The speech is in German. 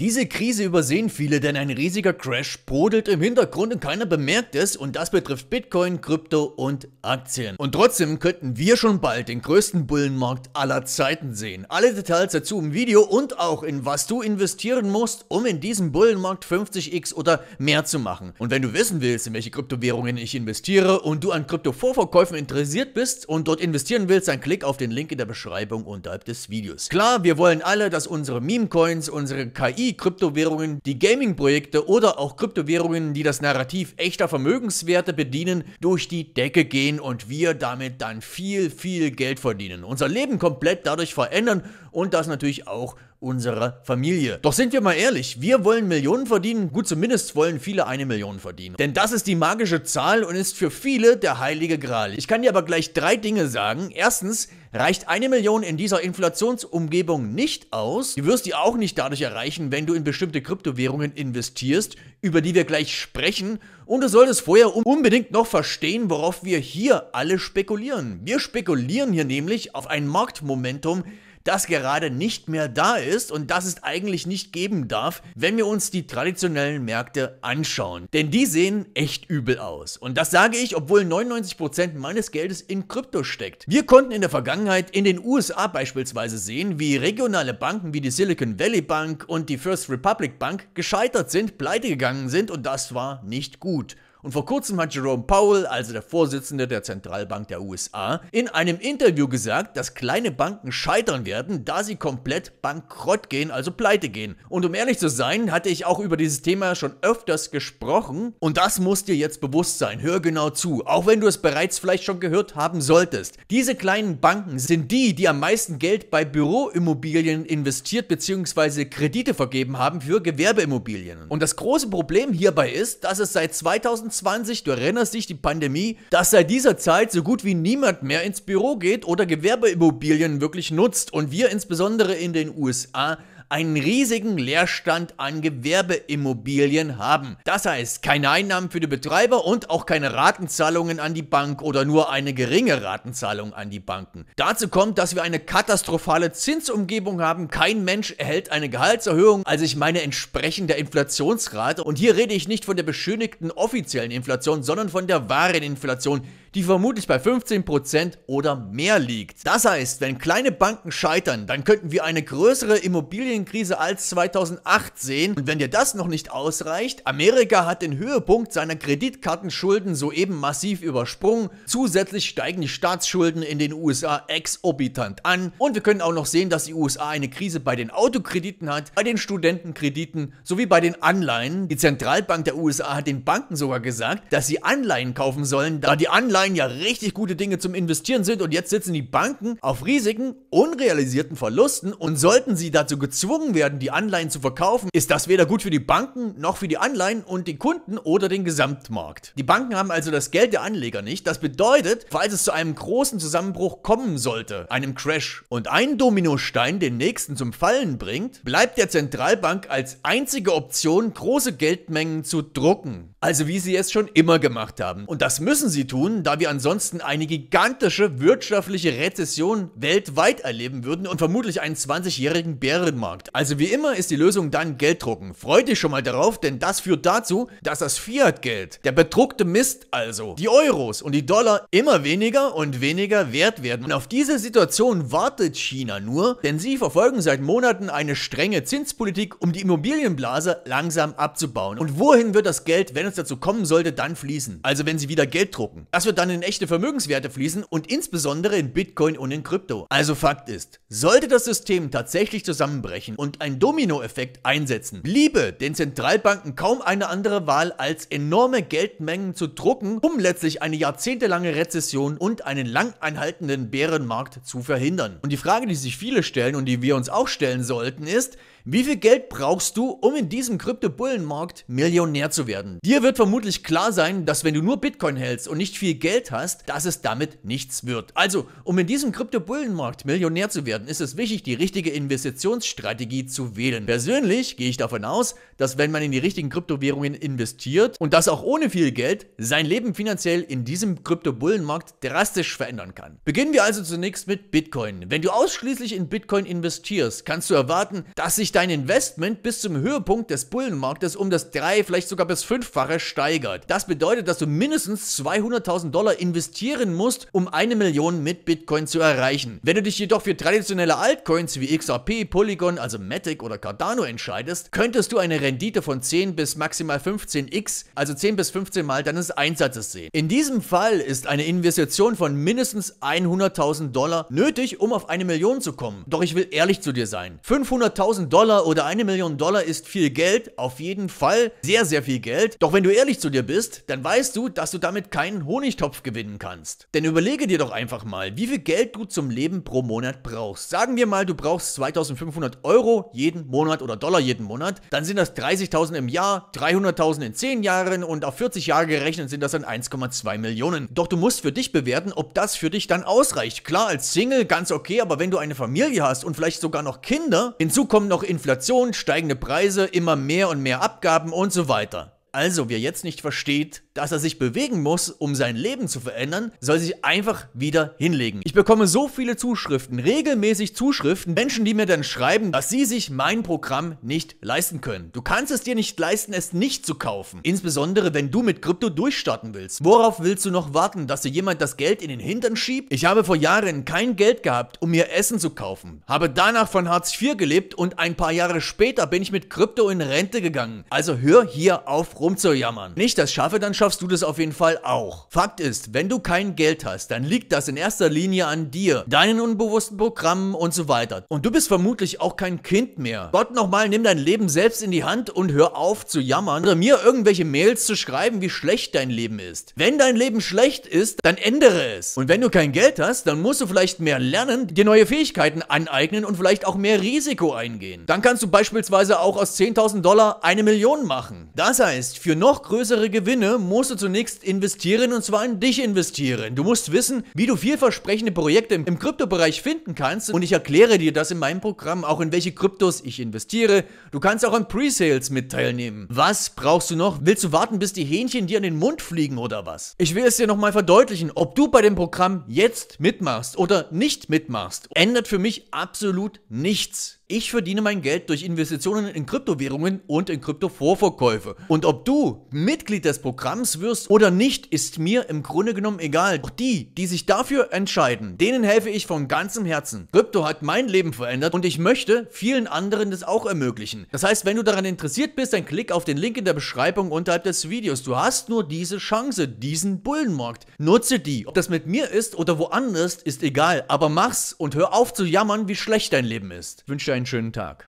Diese Krise übersehen viele, denn ein riesiger Crash brodelt im Hintergrund und keiner bemerkt es und das betrifft Bitcoin, Krypto und Aktien. Und trotzdem könnten wir schon bald den größten Bullenmarkt aller Zeiten sehen. Alle Details dazu im Video und auch in was du investieren musst, um in diesem Bullenmarkt 50x oder mehr zu machen. Und wenn du wissen willst, in welche Kryptowährungen ich investiere und du an Krypto-Vorverkäufen interessiert bist und dort investieren willst, dann klick auf den Link in der Beschreibung unterhalb des Videos. Klar, wir wollen alle, dass unsere Meme-Coins, unsere KI Technologie, Kryptowährungen, die Gaming-Projekte oder auch Kryptowährungen, die das Narrativ echter Vermögenswerte bedienen, durch die Decke gehen und wir damit dann viel, viel Geld verdienen. Unser Leben komplett dadurch verändern und das natürlich auch unserer Familie. Doch sind wir mal ehrlich, wir wollen Millionen verdienen, gut zumindest wollen viele eine Million verdienen. Denn das ist die magische Zahl und ist für viele der heilige Gral. Ich kann dir aber gleich drei Dinge sagen. Erstens, Reicht eine Million in dieser Inflationsumgebung nicht aus, du wirst die auch nicht dadurch erreichen, wenn du in bestimmte Kryptowährungen investierst, über die wir gleich sprechen. Und du solltest vorher unbedingt noch verstehen, worauf wir hier alle spekulieren. Wir spekulieren hier nämlich auf ein Marktmomentum, das gerade nicht mehr da ist und das es eigentlich nicht geben darf, wenn wir uns die traditionellen Märkte anschauen. Denn die sehen echt übel aus. Und das sage ich, obwohl 99% meines Geldes in Krypto steckt. Wir konnten in der Vergangenheit in den USA beispielsweise sehen, wie regionale Banken wie die Silicon Valley Bank und die First Republic Bank gescheitert sind, pleite gegangen sind und das war nicht gut. Und vor kurzem hat Jerome Powell, also der Vorsitzende der Zentralbank der USA, in einem Interview gesagt, dass kleine Banken scheitern werden, da sie komplett bankrott gehen, also pleite gehen. Und um ehrlich zu sein, hatte ich auch über dieses Thema schon öfters gesprochen und das muss dir jetzt bewusst sein. Hör genau zu, auch wenn du es bereits vielleicht schon gehört haben solltest. Diese kleinen Banken sind die, die am meisten Geld bei Büroimmobilien investiert bzw. Kredite vergeben haben für Gewerbeimmobilien. Und das große Problem hierbei ist, dass es seit 2000 2020, du erinnerst dich, die Pandemie, dass seit dieser Zeit so gut wie niemand mehr ins Büro geht oder Gewerbeimmobilien wirklich nutzt und wir insbesondere in den USA einen riesigen Leerstand an Gewerbeimmobilien haben. Das heißt, keine Einnahmen für die Betreiber und auch keine Ratenzahlungen an die Bank oder nur eine geringe Ratenzahlung an die Banken. Dazu kommt, dass wir eine katastrophale Zinsumgebung haben. Kein Mensch erhält eine Gehaltserhöhung, also ich meine entsprechende Inflationsrate. Und hier rede ich nicht von der beschönigten offiziellen Inflation, sondern von der wahren Inflation, die vermutlich bei 15% oder mehr liegt. Das heißt, wenn kleine Banken scheitern, dann könnten wir eine größere Immobilienkrise als 2008 sehen. Und wenn dir das noch nicht ausreicht, Amerika hat den Höhepunkt seiner Kreditkartenschulden soeben massiv übersprungen. Zusätzlich steigen die Staatsschulden in den USA exorbitant an. Und wir können auch noch sehen, dass die USA eine Krise bei den Autokrediten hat, bei den Studentenkrediten sowie bei den Anleihen. Die Zentralbank der USA hat den Banken sogar gesagt, dass sie Anleihen kaufen sollen, da die Anleihen Anleihen ja richtig gute Dinge zum Investieren sind und jetzt sitzen die Banken auf Risiken, unrealisierten Verlusten und sollten sie dazu gezwungen werden, die Anleihen zu verkaufen, ist das weder gut für die Banken noch für die Anleihen und die Kunden oder den Gesamtmarkt. Die Banken haben also das Geld der Anleger nicht. Das bedeutet, falls es zu einem großen Zusammenbruch kommen sollte, einem Crash und ein Dominostein den nächsten zum Fallen bringt, bleibt der Zentralbank als einzige Option große Geldmengen zu drucken. Also wie sie es schon immer gemacht haben. Und das müssen sie tun, da wir ansonsten eine gigantische wirtschaftliche Rezession weltweit erleben würden und vermutlich einen 20-jährigen Bärenmarkt. Also wie immer ist die Lösung dann Gelddrucken. Freut dich schon mal darauf, denn das führt dazu, dass das Fiat-Geld, der bedruckte Mist also, die Euros und die Dollar immer weniger und weniger wert werden. Und auf diese Situation wartet China nur, denn sie verfolgen seit Monaten eine strenge Zinspolitik, um die Immobilienblase langsam abzubauen. Und wohin wird das Geld, wenn es es dazu kommen sollte, dann fließen. Also wenn sie wieder Geld drucken. Das wird dann in echte Vermögenswerte fließen und insbesondere in Bitcoin und in Krypto. Also Fakt ist, sollte das System tatsächlich zusammenbrechen und ein Dominoeffekt einsetzen, bliebe den Zentralbanken kaum eine andere Wahl, als enorme Geldmengen zu drucken, um letztlich eine jahrzehntelange Rezession und einen lang anhaltenden Bärenmarkt zu verhindern. Und die Frage, die sich viele stellen und die wir uns auch stellen sollten, ist, wie viel Geld brauchst du, um in diesem Krypto-Bullenmarkt Millionär zu werden? Dir wird vermutlich klar sein, dass wenn du nur Bitcoin hältst und nicht viel Geld hast, dass es damit nichts wird. Also, um in diesem Krypto-Bullenmarkt Millionär zu werden, ist es wichtig, die richtige Investitionsstrategie zu wählen. Persönlich gehe ich davon aus, dass wenn man in die richtigen Kryptowährungen investiert und das auch ohne viel Geld, sein Leben finanziell in diesem Krypto-Bullenmarkt drastisch verändern kann. Beginnen wir also zunächst mit Bitcoin. Wenn du ausschließlich in Bitcoin investierst, kannst du erwarten, dass sich dein Investment bis zum Höhepunkt des Bullenmarktes um das 3, vielleicht sogar bis 5-fache steigert. Das bedeutet, dass du mindestens 200.000 Dollar investieren musst, um eine Million mit Bitcoin zu erreichen. Wenn du dich jedoch für traditionelle Altcoins wie XRP, Polygon, also Matic oder Cardano entscheidest, könntest du eine Rendite von 10 bis maximal 15x, also 10 bis 15 Mal deines Einsatzes sehen. In diesem Fall ist eine Investition von mindestens 100.000 Dollar nötig, um auf eine Million zu kommen. Doch ich will ehrlich zu dir sein. 500.000 Dollar oder eine Million Dollar ist viel Geld, auf jeden Fall sehr, sehr viel Geld. Doch wenn du ehrlich zu dir bist, dann weißt du, dass du damit keinen Honigtopf gewinnen kannst. Denn überlege dir doch einfach mal, wie viel Geld du zum Leben pro Monat brauchst. Sagen wir mal, du brauchst 2500 Euro jeden Monat oder Dollar jeden Monat, dann sind das 30.000 im Jahr, 300.000 in 10 Jahren und auf 40 Jahre gerechnet sind das dann 1,2 Millionen. Doch du musst für dich bewerten, ob das für dich dann ausreicht. Klar, als Single ganz okay, aber wenn du eine Familie hast und vielleicht sogar noch Kinder, hinzu kommen noch Inflation, steigende Preise, immer mehr und mehr Abgaben und so weiter. Also, wer jetzt nicht versteht, dass er sich bewegen muss, um sein Leben zu verändern, soll sich einfach wieder hinlegen. Ich bekomme so viele Zuschriften, regelmäßig Zuschriften, Menschen, die mir dann schreiben, dass sie sich mein Programm nicht leisten können. Du kannst es dir nicht leisten, es nicht zu kaufen. Insbesondere, wenn du mit Krypto durchstarten willst. Worauf willst du noch warten, dass dir jemand das Geld in den Hintern schiebt? Ich habe vor Jahren kein Geld gehabt, um mir Essen zu kaufen. Habe danach von Hartz IV gelebt und ein paar Jahre später bin ich mit Krypto in Rente gegangen. Also hör hier auf rumzujammern. Nicht das schaffe, dann schaffe schaffst du das auf jeden Fall auch. Fakt ist, wenn du kein Geld hast, dann liegt das in erster Linie an dir, deinen unbewussten Programmen und so weiter. Und du bist vermutlich auch kein Kind mehr. Gott nochmal, nimm dein Leben selbst in die Hand und hör auf zu jammern oder mir irgendwelche Mails zu schreiben, wie schlecht dein Leben ist. Wenn dein Leben schlecht ist, dann ändere es. Und wenn du kein Geld hast, dann musst du vielleicht mehr lernen, dir neue Fähigkeiten aneignen und vielleicht auch mehr Risiko eingehen. Dann kannst du beispielsweise auch aus 10.000 Dollar eine Million machen. Das heißt, für noch größere Gewinne musst musst du zunächst investieren und zwar in dich investieren. Du musst wissen, wie du vielversprechende Projekte im, Kryptobereich finden kannst und ich erkläre dir das in meinem Programm, auch in welche Kryptos ich investiere. Du kannst auch an Pre-Sales mit teilnehmen. Was brauchst du noch? Willst du warten, bis die Hähnchen dir an den Mund fliegen oder was? Ich will es dir nochmal verdeutlichen, ob du bei dem Programm jetzt mitmachst oder nicht mitmachst, ändert für mich absolut nichts. Ich verdiene mein Geld durch Investitionen in Kryptowährungen und in Kryptovorverkäufe. Und ob du Mitglied des Programms wirst oder nicht, ist mir im Grunde genommen egal. Auch die, die sich dafür entscheiden, denen helfe ich von ganzem Herzen. Krypto hat mein Leben verändert und ich möchte vielen anderen das auch ermöglichen. Das heißt, wenn du daran interessiert bist, dann klick auf den Link in der Beschreibung unterhalb des Videos. Du hast nur diese Chance, diesen Bullenmarkt. Nutze die. Ob das mit mir ist oder woanders, ist egal. Aber mach's und hör auf zu jammern, wie schlecht dein Leben ist. Ich wünsche einen schönen Tag.